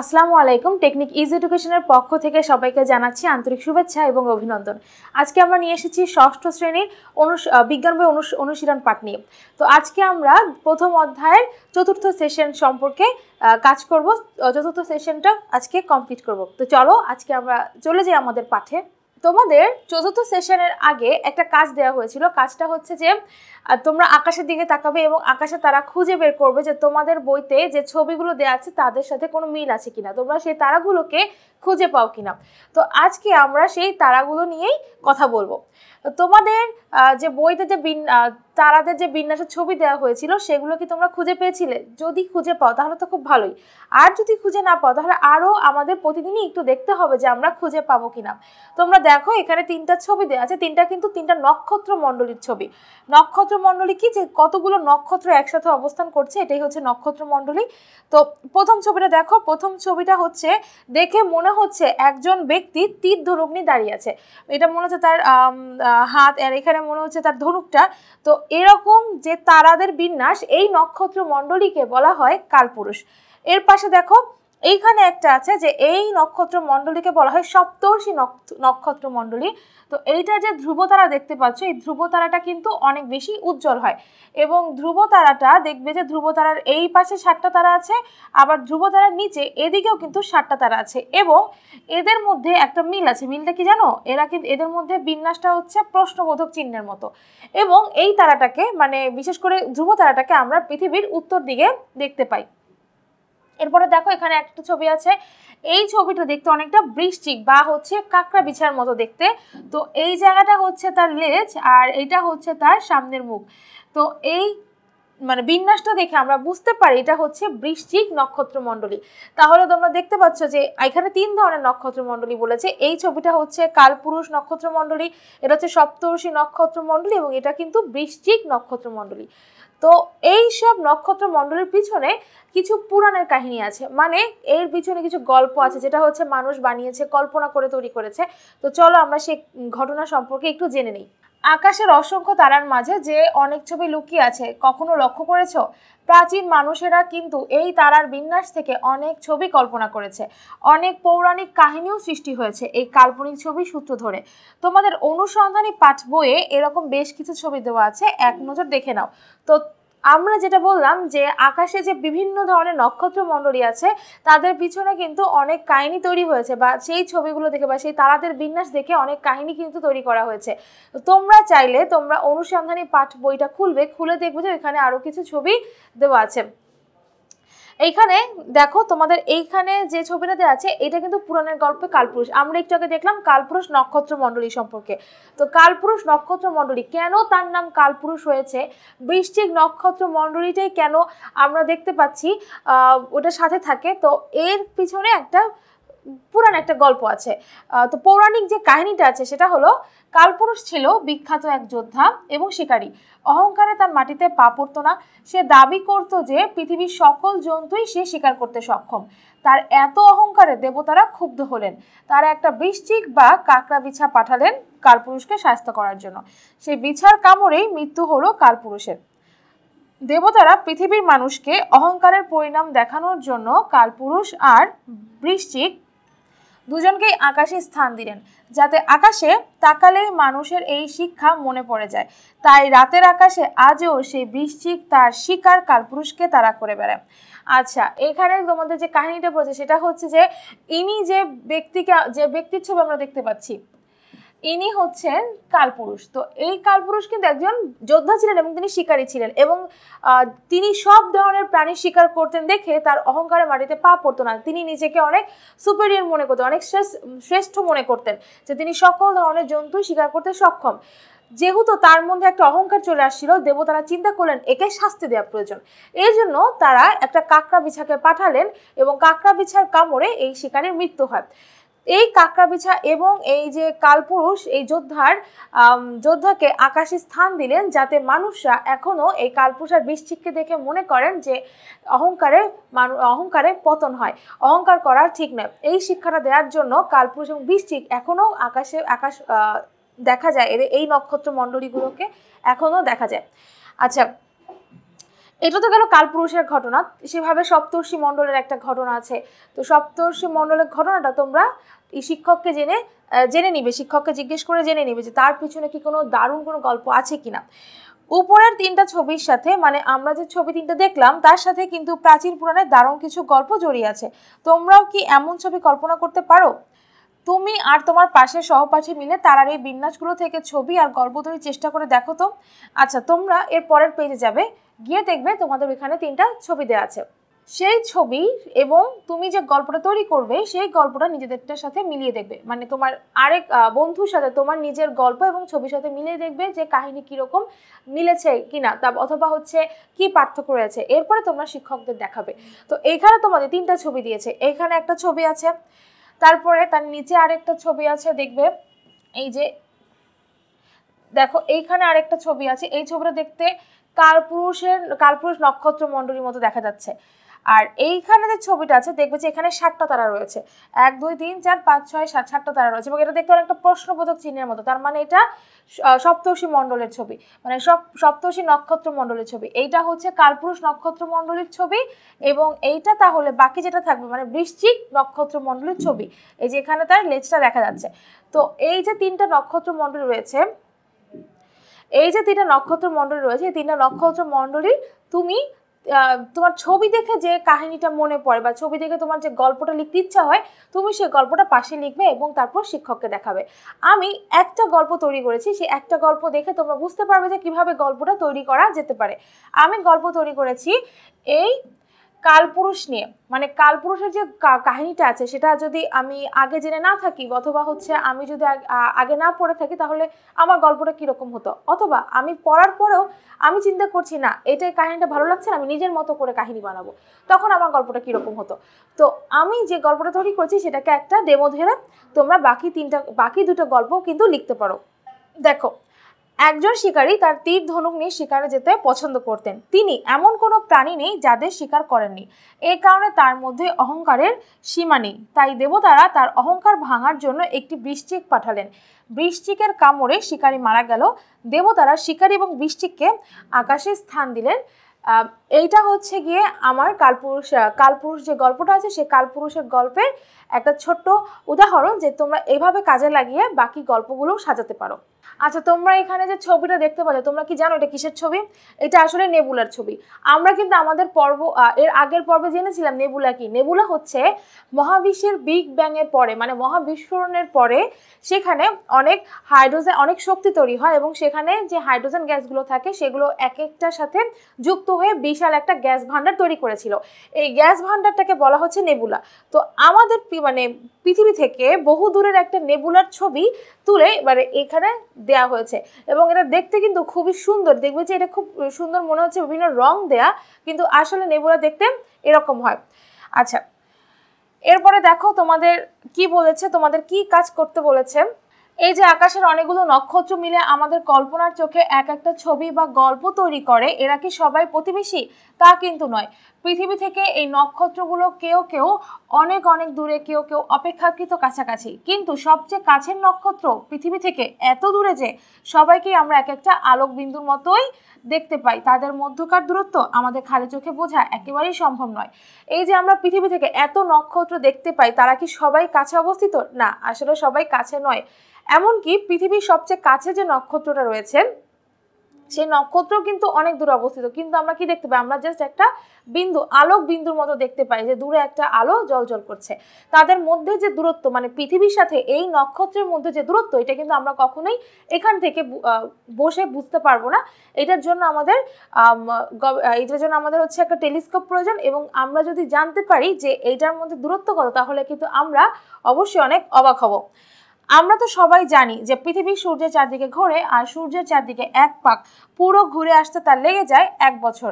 আসসালামু আলাইকুম technique is এডুকেশনের পক্ষ থেকে সবাইকে জানাচ্ছি আন্তরিক শুভেচ্ছা এবং অভিনন্দন আজকে আমরা নিয়ে এসেছি ষষ্ঠ শ্রেণীর অনু বিজ্ঞান বই অনুশীলন পাঠ নিয়ে তো আজকে আমরা প্রথম অধ্যায়ের চতুর্থ সেশন সম্পর্কে কাজ করব চতুর্থ সেশনটা আজকে কমপ্লিট করব তো চলো আজকে আমরা চলে যাই আমাদের পাঠে তোমাদের চতুর্থ সেশনের আগে একটা কাজ দেওয়া হয়েছিল কাজটা হচ্ছে যে তোমরা আকাশের দিকে তাকাবে এবং আকাশে তারা খুঁজে বের করবে যে তোমাদের বইতে যে ছবিগুলো দেওয়া আছে তাদের সাথে কোনো মিল আছে কিনা তোমরা সেই তারাগুলোকে খুঁজে পাও কিনা তো আজকে আমরা সেই তারাগুলো নিয়েই কথা বলবো তোমাদের যে বইতে যে তারাদের যে বিন্যাসের ছবি দেওয়া হয়েছিল সেগুলো কি তোমরা খুঁজে পেয়েছিলে যদি খুঁজে পাও তাহলে তো খুব ভালোই আর যদি খুঁজে না পাও তাহলে আরও আমাদের প্রতিদিনই একটু দেখতে হবে যে আমরা খুঁজে পাবো কিনা তোমরা দেখো এখানে তিনটা ছবি দেওয়া আছে তিনটা কিন্তু তিনটা নক্ষত্র মণ্ডলীর ছবি নক্ষত্র মণ্ডলী কি যে কতগুলো নক্ষত্র একসাথে অবস্থান করছে এটাই হচ্ছে নক্ষত্র মণ্ডলী তো প্রথম ছবিটা দেখো প্রথম ছবিটা হচ্ছে দেখে মনে হচ্ছে একজন ব্যক্তি তীর ধনুক নিয়ে দাঁড়িয়ে আছে এটা মনে হচ্ছে তার হাত আর এখানে মনে হচ্ছে তার ধনুকটা তো এরকম যে তারাদের বিন্যাস এই নক্ষত্র মণ্ডলীকে বলা হয় কালপুরুষ এর পাশে দেখো এইখানে একটা আছে যে এই নক্ষত্র মণ্ডলীকে বলা হয় সপ্তর্ষি নক্ষত্র মণ্ডলী তো এইটা যে ধ্রুবতারা দেখতে পাচ্ছ এই ধ্রুবতারাটা কিন্তু অনেক বেশি উজ্জ্বল হয় এবং ধ্রুবতারাটা দেখবে যে ধ্রুবতারার এই পাশে সাতটা তারা আছে আবার ধ্রুবতারার নিচে এদিকেও কিন্তু সাতটা তারা আছে এবং এদের মধ্যে একটা মিল আছে মিলটা কি জানো এরা কিন্তু এদের মধ্যে বিন্যাসটা হচ্ছে প্রশ্নবোধক চিহ্নের মতো এবং এই তারাটাকে মানে বিশেষ করে ধ্রুবতারাটাকে আমরা পৃথিবীর উত্তর দিকে দেখতে পাই এরপরে দেখো এখানে একটা ছবি আছে এই ছবিটা দেখতে অনেকটা বৃষ্টিক বা হচ্ছে কাঁকড়া বিছার মতো দেখতে তো এই জায়গাটা হচ্ছে তার লেজ আর এটা হচ্ছে তার সামনের মুখ তো এই মানে বিন্যাসটা দেখে আমরা বুঝতে পারি এটা হচ্ছে বৃশ্চিক নক্ষত্র মন্ডলী তাহলে তোমরা দেখতে পাচ্ছ যে এখানে তিন ধরনের নক্ষত্র মন্ডলী বলেছে এই ছবিটা হচ্ছে কালপুরুষ নক্ষত্র মন্ডলী এটা হচ্ছে সপ্তর্ষি নক্ষত্র মন্ডলী এবং এটা কিন্তু বৃশ্চিক নক্ষত্র মন্ডলী তো এই সব নক্ষত্র মন্ডলীর পিছনে কিছু পুরাণের কাহিনী আছে মানে এর পিছনে কিছু গল্প আছে যেটা হচ্ছে মানুষ বানিয়েছে কল্পনা করে তৈরি করেছে তো চলো আমরা সে ঘটনা সম্পর্কে একটু জেনে নিই আকাশের অসংখ্য তারার মাঝে যে অনেক ছবি লুকিয়ে আছে কখনো লক্ষ্য করেছ প্রাচীন মানুষেরা কিন্তু এই তারার বিন্যাস থেকে অনেক ছবি কল্পনা করেছে অনেক পৌরাণিক কাহিনীও সৃষ্টি হয়েছে এই কাল্পনিক ছবি সূত্র ধরে তোমাদের অনুসন্ধানী পাঠ বইয়ে এরকম বেশ কিছু ছবি দেওয়া আছে এক নজর দেখে নাও তো আমরা যেটা বললাম যে আকাশে যে বিভিন্ন ধরনের নক্ষত্রমণ্ডলী আছে তাদের পিছনে কিন্তু অনেক কাহিনী তৈরি হয়েছে বা সেই ছবিগুলো দেখে বা সেই তারাদের বিন্যাস দেখে অনেক কাহিনী কিন্তু তৈরি করা হয়েছে তোমরা চাইলে তোমরা অনুসন্ধানী পাঠ বইটা খুলবে খুলে দেখবে যে ওইখানে আরও কিছু ছবি দেওয়া আছে এইখানে দেখো তোমাদের এইখানে যে ছবিটা দেওয়া আছে এটা কিন্তু পুরাণের গল্পে কালপুরুষ আমরা একটু আগে দেখলাম কালপুরুষ নক্ষত্র মণ্ডলী সম্পর্কে তো কালপুরুষ নক্ষত্র মণ্ডলী কেন তার নাম কালপুরুষ হয়েছে বৃষ্টিক নক্ষত্র মণ্ডলীটাই কেন আমরা দেখতে পাচ্ছি ওটা সাথে থাকে তো এর পিছনে একটা পুরান একটা গল্প আছে তো পৌরাণিক যে কাহিনীটা আছে সেটা হলো কালপুরুষ ছিল বিখ্যাত এক যোদ্ধা এবং শিকারী অহংকারে তার মাটিতে পা পড়তো না সে দাবি করত যে পৃথিবীর সকল জন্তুই সে শিকার করতে সক্ষম তার এত অহংকারে দেবতারা ক্ষুব্ধ হলেন তারা একটা বৃশ্চিক বা কাঁকড়া বিছা পাঠালেন কালপুরুষকে স্বাস্থ্য করার জন্য সেই বিছার কামড়েই মৃত্যু হলো কালপুরুষের দেবতারা পৃথিবীর মানুষকে অহংকারের পরিণাম দেখানোর জন্য কালপুরুষ আর বৃশ্চিক দুজনকেই আকাশে স্থান দিলেন যাতে আকাশে তাকালেই মানুষের এই শিক্ষা মনে পড়ে যায় তাই রাতের আকাশে আজও সেই বৃশ্চিক তার শিকার কালপুরুষকে তারা করে বেড়ায় আচ্ছা এখানে তোমাদের যে কাহিনীটা পড়েছে সেটা হচ্ছে যে ইনি যে ব্যক্তিকে যে ব্যক্তির ছবি আমরা দেখতে পাচ্ছি ইনি হচ্ছেন কালপুরুষ তো এই কালপুরুষ কিন্তু একজন যোদ্ধা ছিলেন এবং তিনি শিকারী ছিলেন এবং তিনি সব ধরনের প্রাণী শিকার করতেন দেখে তার অহংকারে মাটিতে পা পড়তো না তিনি নিজেকে অনেক সুপেরিয়ার মনে করতেন অনেক শ্রেষ্ঠ মনে করতেন যে তিনি সকল ধরনের জন্তু শিকার করতে সক্ষম যেহেতু তার মধ্যে একটা অহংকার চলে আসছিল দেবতারা চিন্তা করলেন একে শাস্তি দেওয়া প্রয়োজন এই জন্য তারা একটা কাকড়া বিছাকে পাঠালেন এবং কাকড়া বিছার কামড়ে এই শিকারের মৃত্যু হয় এই বিছা এবং এই যে কালপুরুষ এই যোদ্ধার যোদ্ধাকে আকাশে স্থান দিলেন যাতে মানুষরা এখনও এই কালপুরুষার বৃষ্টিককে দেখে মনে করেন যে অহংকারে অহংকারে পতন হয় অহংকার করা ঠিক নয় এই শিক্ষাটা দেওয়ার জন্য কালপুরুষ এবং বৃষ্টিক এখনও আকাশে আকাশ দেখা যায় এদের এই নক্ষত্র মণ্ডলীগুলোকে এখনও দেখা যায় আচ্ছা এটা তো গেল কালপুরুষের ঘটনা সেভাবে সপ্তর্ষি মণ্ডলের একটা ঘটনা আছে তো সপ্তর্ষি মণ্ডলের ঘটনাটা তোমরা শিক্ষককে জেনে জেনে নিবে শিক্ষককে জিজ্ঞেস করে জেনে নিবে যে তার পিছনে কি কোনো দারুণ কোনো গল্প আছে কিনা উপরের তিনটা ছবির সাথে মানে আমরা যে ছবি তিনটা দেখলাম তার সাথে কিন্তু প্রাচীন পুরাণের দারুণ কিছু গল্প জড়িয়ে আছে তোমরাও কি এমন ছবি কল্পনা করতে পারো তুমি আর তোমার পাশে সহপাঠী মিলে তারার এই বিন্যাসগুলো থেকে ছবি আর গল্প তৈরির চেষ্টা করে দেখো তো আচ্ছা তোমরা এর পরের পেজে যাবে গিয়ে দেখবে তোমাদের ওইখানে তিনটা ছবি দেওয়া আছে সেই ছবি এবং তুমি যে গল্পটা তৈরি করবে সেই গল্পটা নিজেদেরটার সাথে মিলিয়ে দেখবে মানে তোমার আরেক বন্ধুর সাথে তোমার নিজের গল্প এবং ছবির সাথে মিলিয়ে দেখবে যে কাহিনী কীরকম মিলেছে কি না তা অথবা হচ্ছে কি পার্থক্য রয়েছে এরপরে তোমরা শিক্ষকদের দেখাবে তো এইখানে তোমাদের তিনটা ছবি দিয়েছে এইখানে একটা ছবি আছে তারপরে তার নিচে আরেকটা ছবি আছে দেখবে এই যে দেখো এইখানে আরেকটা ছবি আছে এই ছবিটা দেখতে কালপুরুষের কালপুরুষ নক্ষত্র মণ্ডলীর মতো দেখা যাচ্ছে আর এইখানে যে ছবিটা আছে দেখবে যে এখানে সাতটা তারা রয়েছে এক দুই তিন চার পাঁচ ছয় সাত সাতটা তারা রয়েছে এবং এটা দেখতে অনেকটা প্রশ্নবোধক চিহ্নের মতো তার মানে এটা সপ্তর্ষী মণ্ডলের ছবি মানে সব সপ্তর্ষি নক্ষত্র মণ্ডলের ছবি এইটা হচ্ছে কালপুরুষ নক্ষত্র মণ্ডলীর ছবি এবং এইটা তাহলে বাকি যেটা থাকবে মানে বৃশ্চিক নক্ষত্র মণ্ডলীর ছবি এই যে এখানে তার লেজটা দেখা যাচ্ছে তো এই যে তিনটা নক্ষত্র মণ্ডল রয়েছে এই যে তিনটা নক্ষত্র মণ্ডলী রয়েছে এই তিনটা নক্ষত্র মণ্ডলীর তুমি তোমার ছবি দেখে যে কাহিনীটা মনে পড়ে বা ছবি দেখে তোমার যে গল্পটা লিখতে ইচ্ছা হয় তুমি সেই গল্পটা পাশে লিখবে এবং তারপর শিক্ষককে দেখাবে আমি একটা গল্প তৈরি করেছি সেই একটা গল্প দেখে তোমরা বুঝতে পারবে যে কিভাবে গল্পটা তৈরি করা যেতে পারে আমি গল্প তৈরি করেছি এই কালপুরুষ নিয়ে মানে কালপুরুষের যে কাহিনীটা আছে সেটা যদি আমি আগে জেনে না থাকি অথবা হচ্ছে আমি যদি আগে না পড়ে থাকি তাহলে আমার গল্পটা কীরকম হতো অথবা আমি পড়ার পরেও আমি চিন্তা করছি না এটাই কাহিনীটা ভালো লাগছে না আমি নিজের মতো করে কাহিনী বানাবো তখন আমার গল্পটা কীরকম হতো তো আমি যে গল্পটা তৈরি করছি সেটাকে একটা ডেমো ধরে তোমরা বাকি তিনটা বাকি দুটো গল্প কিন্তু লিখতে পারো দেখো একজন শিকারী তার তীর ধনুক নিয়ে শিকারে যেতে পছন্দ করতেন তিনি এমন কোনো প্রাণী নেই যাদের শিকার করেননি এ কারণে তার মধ্যে অহংকারের সীমা নেই তাই দেবতারা তার অহংকার ভাঙার জন্য একটি বৃষ্টিক পাঠালেন বৃষ্টিকের কামড়ে শিকারী মারা গেল দেবতারা শিকারী এবং বৃষ্টিককে আকাশে স্থান দিলেন এইটা হচ্ছে গিয়ে আমার কালপুরুষ কালপুরুষ যে গল্পটা আছে সে কালপুরুষের গল্পের একটা ছোট্ট উদাহরণ যে তোমরা এভাবে কাজে লাগিয়ে বাকি গল্পগুলো সাজাতে পারো আচ্ছা তোমরা এখানে যে ছবিটা দেখতে পাচ্ছ তোমরা কি জানো এটা কিসের ছবি এটা আসলে নেবুলার ছবি আমরা কিন্তু আমাদের পর্ব এর আগের পর্বে জেনেছিলাম নেবুলা কি নেবুলা হচ্ছে মহাবিশ্বের বিগ ব্যাংয়ের পরে মানে মহাবিস্ফোরণের পরে সেখানে অনেক হাইড্রোজেন অনেক শক্তি তৈরি হয় এবং সেখানে যে হাইড্রোজেন গ্যাসগুলো থাকে সেগুলো এক একটার সাথে যুক্ত হয়ে বিশাল একটা গ্যাস ভাণ্ডার তৈরি করেছিল এই গ্যাস ভাণ্ডারটাকে বলা হচ্ছে নেবুলা তো আমাদের মানে পৃথিবী থেকে বহু দূরের একটা নেবুলার ছবি তুলে মানে এখানে দেয়া হয়েছে এবং এটা দেখতে কিন্তু খুবই সুন্দর দেখবে যে এটা খুব সুন্দর মনে হচ্ছে বিভিন্ন রং দেয়া কিন্তু আসলে নেবুলা দেখতে এরকম হয় আচ্ছা এরপরে দেখো তোমাদের কি বলেছে তোমাদের কি কাজ করতে বলেছে এই যে আকাশের অনেকগুলো নক্ষত্র মিলে আমাদের কল্পনার চোখে এক একটা ছবি বা গল্প তৈরি করে এরা কি সবাই প্রতিবেশী তা কিন্তু নয় পৃথিবী থেকে এই নক্ষত্রগুলো কেউ কেউ অনেক অনেক দূরে কেউ কেউ অপেক্ষাকৃত কাছাকাছি কিন্তু সবচেয়ে কাছের নক্ষত্র পৃথিবী থেকে এত দূরে যে সবাইকেই আমরা এক একটা আলোক বিন্দুর মতোই দেখতে পাই তাদের মধ্যকার দূরত্ব আমাদের খালি চোখে বোঝা একেবারেই সম্ভব নয় এই যে আমরা পৃথিবী থেকে এত নক্ষত্র দেখতে পাই তারা কি সবাই কাছে অবস্থিত না আসলে সবাই কাছে নয় এমনকি পৃথিবীর সবচেয়ে কাছে যে নক্ষত্রটা রয়েছে সেই নক্ষত্র কিন্তু অনেক দূরে অবস্থিত কিন্তু আমরা কি দেখতে পাই আমরা জাস্ট একটা বিন্দু আলোক বিন্দুর মতো দেখতে পাই যে দূরে একটা আলো জলজল করছে তাদের মধ্যে যে দূরত্ব মানে পৃথিবীর সাথে এই নক্ষত্রের মধ্যে যে দূরত্ব এটা কিন্তু আমরা কখনোই এখান থেকে বসে বুঝতে পারবো না এটার জন্য আমাদের এটার জন্য আমাদের হচ্ছে একটা টেলিস্কোপ প্রয়োজন এবং আমরা যদি জানতে পারি যে এইটার মধ্যে দূরত্ব কত তাহলে কিন্তু আমরা অবশ্যই অনেক অবাক হব আমরা তো সবাই জানি যে পৃথিবী সূর্যের চারদিকে ঘোরে আর সূর্যের চারদিকে এক পাক পুরো ঘুরে আসতে তার লেগে যায় এক বছর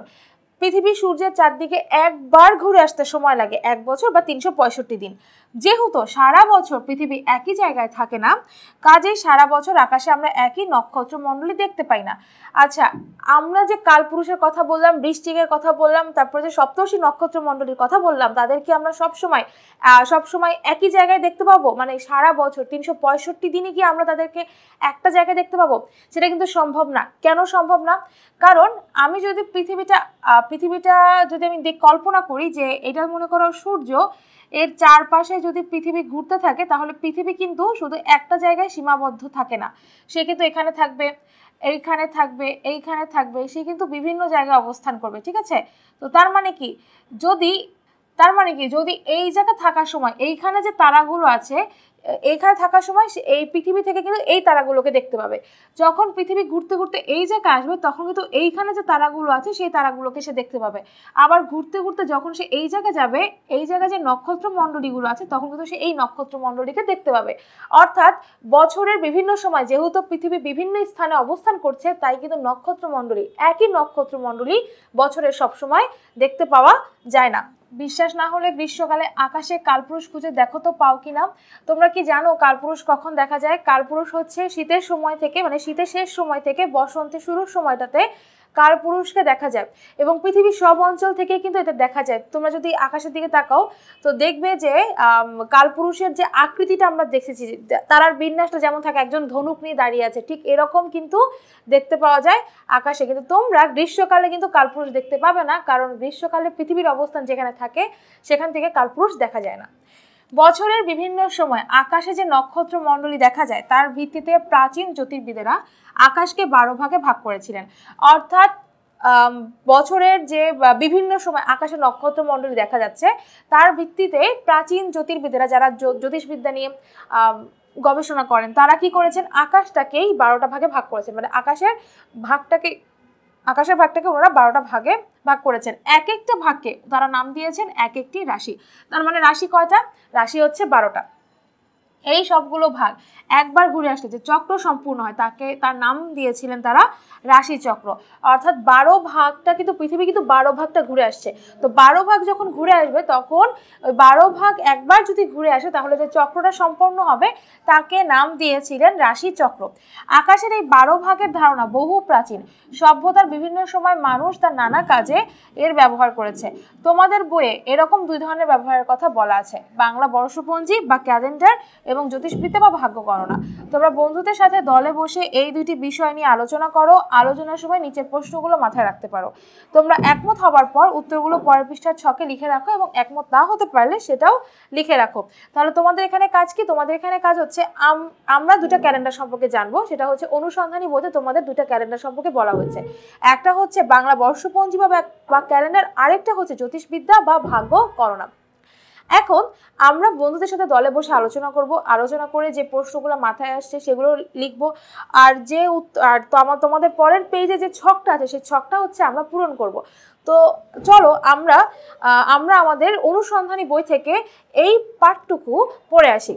পৃথিবী সূর্যের চারদিকে একবার ঘুরে আসতে সময় লাগে এক বছর বা তিনশো দিন যেহেতু সারা বছর পৃথিবী একই জায়গায় থাকে না কাজেই সারা বছর আকাশে আমরা একই নক্ষত্র মণ্ডলী দেখতে পাই না আচ্ছা আমরা যে কালপুরুষের কথা বললাম বৃষ্টিকের কথা বললাম তারপরে যে সপ্তর্ষি নক্ষত্র মণ্ডলীর কথা বললাম তাদেরকে আমরা সব সময় সব সময় একই জায়গায় দেখতে পাবো মানে সারা বছর তিনশো পঁয়ষট্টি দিনে কি আমরা তাদেরকে একটা জায়গায় দেখতে পাবো সেটা কিন্তু সম্ভব না কেন সম্ভব না কারণ আমি যদি পৃথিবীটা পৃথিবীটা যদি আমি কল্পনা করি যে এটা মনে করো সূর্য এর চারপাশে যদি পৃথিবী ঘুরতে থাকে তাহলে পৃথিবী কিন্তু শুধু একটা জায়গায় সীমাবদ্ধ থাকে না সে কিন্তু এখানে থাকবে এইখানে থাকবে এইখানে থাকবে সে কিন্তু বিভিন্ন জায়গায় অবস্থান করবে ঠিক আছে তো তার মানে কি যদি তার মানে কি যদি এই জায়গা থাকার সময় এইখানে যে তারাগুলো আছে এইখানে থাকার সময় এই পৃথিবী থেকে কিন্তু এই তারাগুলোকে দেখতে পাবে যখন পৃথিবী ঘুরতে ঘুরতে এই জায়গায় আসবে তখন কিন্তু এইখানে যে তারাগুলো আছে সেই তারাগুলোকে সে দেখতে পাবে আবার ঘুরতে ঘুরতে যখন সে এই জায়গায় যাবে এই জায়গায় যে নক্ষত্র মণ্ডলীগুলো আছে তখন কিন্তু সে এই নক্ষত্র মণ্ডলীকে দেখতে পাবে অর্থাৎ বছরের বিভিন্ন সময় যেহেতু পৃথিবী বিভিন্ন স্থানে অবস্থান করছে তাই কিন্তু নক্ষত্র মণ্ডলী একই নক্ষত্র মণ্ডলী বছরের সময় দেখতে পাওয়া যায় না বিশ্বাস না হলে গ্রীষ্মকালে আকাশে কালপুরুষ খুঁজে দেখো তো পাও কি না তোমরা কি জানো কালপুরুষ কখন দেখা যায় কালপুরুষ হচ্ছে শীতের সময় থেকে মানে শীতের শেষ সময় থেকে বসন্তের শুরুর সময়টাতে কার পুরুষকে দেখা যায় এবং পৃথিবীর সব অঞ্চল থেকে কিন্তু এটা দেখা যায় তোমরা যদি আকাশের দিকে তাকাও তো দেখবে যে কালপুরুষের যে আকৃতিটা আমরা দেখেছি তারার বিন্যাসটা যেমন থাকে একজন ধনুক নিয়ে দাঁড়িয়ে আছে ঠিক এরকম কিন্তু দেখতে পাওয়া যায় আকাশে কিন্তু তোমরা গ্রীষ্মকালে কিন্তু কালপুরুষ দেখতে পাবে না কারণ গ্রীষ্মকালে পৃথিবীর অবস্থান যেখানে থাকে সেখান থেকে কালপুরুষ দেখা যায় না বছরের বিভিন্ন সময় আকাশে যে নক্ষত্র মণ্ডলী দেখা যায় তার ভিত্তিতে প্রাচীন জ্যোতির্বিদেরা আকাশকে বারো ভাগে ভাগ করেছিলেন অর্থাৎ বছরের যে বিভিন্ন সময় আকাশে নক্ষত্র মণ্ডলী দেখা যাচ্ছে তার ভিত্তিতে প্রাচীন জ্যোতির্বিদেরা যারা জ্যোতিষবিদ্যা নিয়ে গবেষণা করেন তারা কি করেছেন আকাশটাকেই বারোটা ভাগে ভাগ করেছেন মানে আকাশের ভাগটাকে আকাশের ভাগটাকে ওনারা বারোটা ভাগে ভাগ করেছেন এক একটা ভাগকে তারা নাম দিয়েছেন এক একটি রাশি তার মানে রাশি কয়টা রাশি হচ্ছে বারোটা এই সবগুলো ভাগ একবার ঘুরে আসলে যে চক্র সম্পূর্ণ হয় তাকে তার নাম দিয়েছিলেন তারা রাশি চক্র অর্থাৎ বারো ভাগটা কিন্তু পৃথিবী কিন্তু বারো ভাগটা ঘুরে আসছে তো বারো ভাগ যখন ঘুরে আসবে তখন ওই বারো ভাগ একবার যদি ঘুরে আসে তাহলে যে চক্রটা সম্পন্ন হবে তাকে নাম দিয়েছিলেন রাশি চক্র আকাশের এই বারো ভাগের ধারণা বহু প্রাচীন সভ্যতার বিভিন্ন সময় মানুষ তার নানা কাজে এর ব্যবহার করেছে তোমাদের বইয়ে এরকম দুই ধরনের ব্যবহারের কথা বলা আছে বাংলা বর্ষপঞ্জি বা ক্যালেন্ডার এবং জ্যোতিষবিদ্যা বা ভাগ্য গণনা তোমরা বন্ধুদের সাথে দলে বসে এই দুইটি বিষয় নিয়ে আলোচনা করো আলোচনার সময় নিচের প্রশ্নগুলো মাথায় রাখতে পারো তোমরা একমত হবার পর উত্তরগুলো পরের পৃষ্ঠার ছকে লিখে রাখো এবং একমত না হতে পারলে সেটাও লিখে রাখো তাহলে তোমাদের এখানে কাজ কি তোমাদের এখানে কাজ হচ্ছে আমরা দুটো ক্যালেন্ডার সম্পর্কে জানবো সেটা হচ্ছে অনুসন্ধানী বইতে তোমাদের দুটো ক্যালেন্ডার সম্পর্কে বলা হয়েছে একটা হচ্ছে বাংলা বর্ষপঞ্জি বা ক্যালেন্ডার আরেকটা হচ্ছে জ্যোতিষবিদ্যা বা ভাগ্য করোনা এখন আমরা বন্ধুদের সাথে দলে বসে আলোচনা করব আলোচনা করে যে প্রশ্নগুলো মাথায় আসছে সেগুলো লিখব আর যে আর তোমাদের পরের পেজে যে ছকটা আছে সেই ছকটা হচ্ছে আমরা পূরণ করব তো চলো আমরা আমরা আমাদের অনুসন্ধানী বই থেকে এই পাঠটুকু পড়ে আসি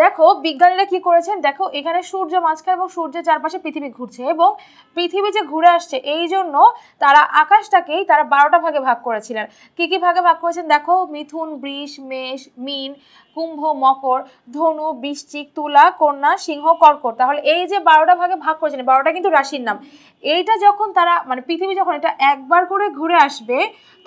দেখো বিজ্ঞানীরা কি করেছেন দেখো এখানে সূর্য মাঝখানে এবং সূর্যের চারপাশে পৃথিবী ঘুরছে এবং পৃথিবী যে ঘুরে আসছে এই জন্য তারা আকাশটাকেই তারা বারোটা ভাগে ভাগ করেছিলেন কি কি ভাগে ভাগ করেছেন দেখো মিথুন বৃষ মেষ মিন কুম্ভ মকর ধনু বৃশ্চিক তুলা কন্যা সিংহ কর্কট তাহলে এই যে বারোটা ভাগে ভাগ করেছেন বারোটা কিন্তু রাশির নাম এইটা যখন তারা মানে পৃথিবী যখন এটা একবার করে ঘুরে আসবে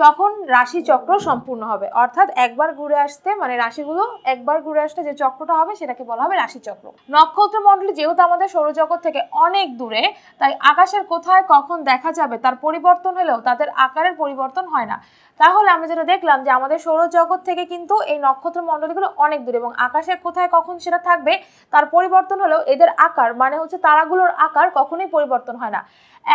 তখন রাশি চক্র সম্পূর্ণ হবে অর্থাৎ একবার ঘুরে আসতে মানে রাশিগুলো একবার ঘুরে আসতে যে চক্রটা হবে সেটাকে বলা হবে রাশিচক্র নক্ষত্র মণ্ডলী যেহেতু আমাদের সৌরজগৎ থেকে অনেক দূরে তাই আকাশের কোথায় কখন দেখা যাবে তার পরিবর্তন হলেও তাদের আকারের পরিবর্তন হয় না তাহলে আমরা যেটা দেখলাম যে আমাদের সৌরজগৎ থেকে কিন্তু এই নক্ষত্র মণ্ডলীগুলো অনেক দূরে এবং আকাশে কোথায় কখন সেটা থাকবে তার পরিবর্তন হলেও এদের আকার মানে হচ্ছে তারাগুলোর আকার কখনোই পরিবর্তন হয় না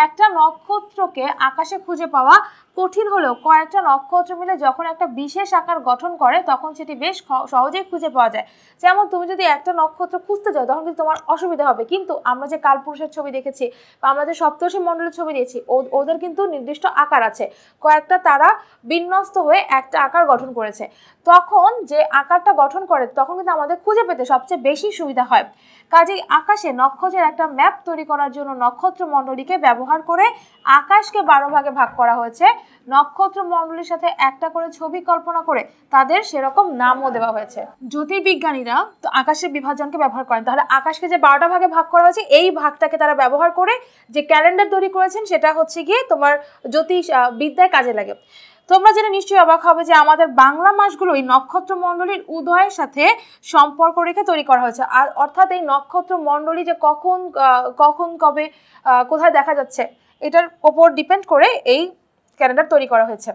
একটা নক্ষত্রকে আকাশে খুঁজে পাওয়া কঠিন হলেও কয়েকটা নক্ষত্র মিলে যখন একটা বিশেষ আকার গঠন করে তখন সেটি বেশ সহজেই খুঁজে পাওয়া যায় যেমন তুমি যদি একটা নক্ষত্র খুঁজতে যাও তখন কিন্তু তোমার অসুবিধা হবে কিন্তু আমরা যে কালপুরুষের ছবি দেখেছি বা আমরা যে সপ্তর্ষি মণ্ডলের ছবি দিয়েছি ওদের কিন্তু নির্দিষ্ট আকার আছে কয়েকটা তারা বিন্যস্ত হয়ে একটা আকার গঠন করেছে তখন যে আকারটা গঠন করে তখন কিন্তু আমাদের খুঁজে পেতে সবচেয়ে বেশি সুবিধা হয় কাজেই আকাশে নক্ষত্রের একটা ম্যাপ তৈরি করার জন্য নক্ষত্র মণ্ডলীকে ব্যবহার করে আকাশকে বারো ভাগে ভাগ করা হয়েছে নক্ষত্র মণ্ডলীর সাথে একটা করে ছবি কল্পনা করে তাদের সেরকম নামও দেওয়া হয়েছে জ্যোতির্বিজ্ঞানীরা তো আকাশের বিভাজনকে ব্যবহার করেন তাহলে আকাশকে যে বারোটা ভাগে ভাগ করা হয়েছে এই ভাগটাকে তারা ব্যবহার করে যে ক্যালেন্ডার তৈরি করেছেন সেটা হচ্ছে গিয়ে তোমার জ্যোতিষ বিদ্যায় কাজে লাগে তোমরা জেনে নিশ্চয়ই অবাক হবে যে আমাদের বাংলা মাসগুলো এই নক্ষত্র মণ্ডলীর উদয়ের সাথে সম্পর্ক রেখে তৈরি করা হয়েছে আর অর্থাৎ এই নক্ষত্র মণ্ডলী যে কখন কখন কবে কোথায় দেখা যাচ্ছে এটার ওপর ডিপেন্ড করে এই ক্যালেন্ডার তৈরি করা হয়েছে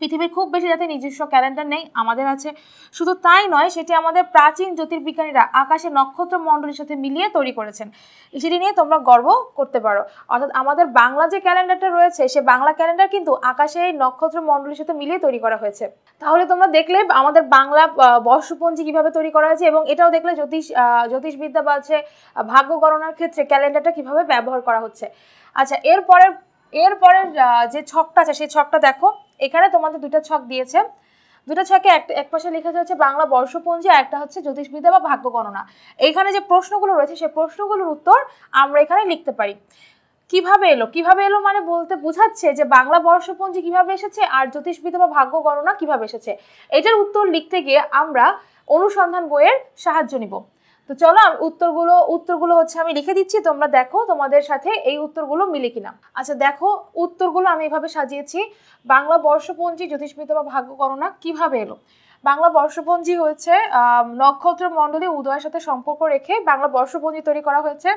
পৃথিবীর খুব বেশি যাতে নিজস্ব ক্যালেন্ডার নেই আমাদের আছে শুধু তাই নয় সেটি আমাদের প্রাচীন জ্যোতির্বিজ্ঞানীরা আকাশে নক্ষত্র মণ্ডলীর সাথে মিলিয়ে তৈরি করেছেন সেটি নিয়ে তোমরা গর্ব করতে পারো অর্থাৎ আমাদের বাংলা যে ক্যালেন্ডারটা রয়েছে সে বাংলা ক্যালেন্ডার কিন্তু আকাশে এই নক্ষত্র মণ্ডলীর সাথে মিলিয়ে তৈরি করা হয়েছে তাহলে তোমরা দেখলে আমাদের বাংলা বর্ষপঞ্জি কিভাবে তৈরি করা হয়েছে এবং এটাও দেখলে জ্যোতিষ জ্যোতিষবিদ্যা বা হচ্ছে ভাগ্য গণনার ক্ষেত্রে ক্যালেন্ডারটা কিভাবে ব্যবহার করা হচ্ছে আচ্ছা এরপরের এরপরের যে ছকটা আছে সেই ছকটা দেখো এখানে তোমাদের দুটা ছক দিয়েছে দুটা ছকে এক পাশে লেখা হচ্ছে বাংলা বর্ষপঞ্জি আর একটা হচ্ছে জ্যোতিষবিদ্যা বা ভাগ্য গণনা এখানে যে প্রশ্নগুলো রয়েছে সেই প্রশ্নগুলোর উত্তর আমরা এখানে লিখতে পারি কিভাবে এলো কিভাবে এলো মানে বলতে বোঝাচ্ছে যে বাংলা বর্ষপঞ্জি কিভাবে এসেছে আর জ্যোতিষবিদ্যা বা ভাগ্য গণনা কিভাবে এসেছে এটার উত্তর লিখতে গিয়ে আমরা অনুসন্ধান বইয়ের সাহায্য নিব তো চলো উত্তরগুলো উত্তরগুলো হচ্ছে আমি লিখে দিচ্ছি তোমরা দেখো তোমাদের সাথে এই উত্তরগুলো মিলে কিনা আচ্ছা দেখো উত্তরগুলো আমি এভাবে সাজিয়েছি বাংলা বর্ষপঞ্জি জ্যোতিষ্মিত বা ভাগ্য ভাগ্যকরণা কিভাবে এলো বাংলা বর্ষপঞ্জি হয়েছে নক্ষত্র মণ্ডলী উদয়ের সাথে সম্পর্ক রেখে বাংলা বর্ষপঞ্জি তৈরি করা হয়েছে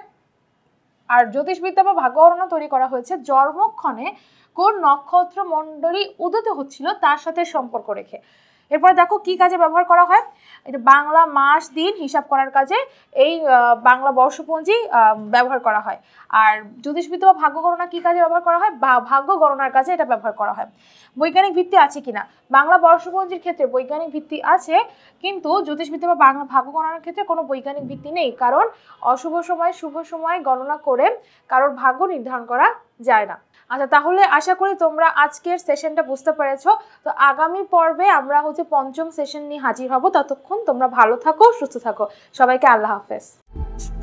আর জ্যোতিষবিদ্যা বা ভাগ্যগণনা তৈরি করা হয়েছে জন্মক্ষণে কোন নক্ষত্র মণ্ডলী উদিত হচ্ছিল তার সাথে সম্পর্ক রেখে এরপর দেখো কি কাজে ব্যবহার করা হয় এটা বাংলা মাস দিন হিসাব করার কাজে এই বাংলা বর্ষপঞ্জি ব্যবহার করা হয় আর জ্যোতিষবিদ্য বা ভাগ্য গণনা কী কাজে ব্যবহার করা হয় বা ভাগ্য গণনার কাজে এটা ব্যবহার করা হয় বৈজ্ঞানিক ভিত্তি আছে কিনা বাংলা বর্ষপঞ্জির ক্ষেত্রে বৈজ্ঞানিক ভিত্তি আছে কিন্তু জ্যোতিষবিদ্য বা বাংলা ভাগ্য গণনার ক্ষেত্রে কোনো বৈজ্ঞানিক ভিত্তি নেই কারণ অশুভ সময় শুভ সময় গণনা করে কারোর ভাগ্য নির্ধারণ করা যায় না আচ্ছা তাহলে আশা করি তোমরা আজকের সেশনটা বুঝতে পেরেছ তো আগামী পর্বে আমরা হচ্ছে পঞ্চম সেশন নিয়ে হাজির হব ততক্ষণ তোমরা ভালো থাকো সুস্থ থাকো সবাইকে আল্লাহ হাফেজ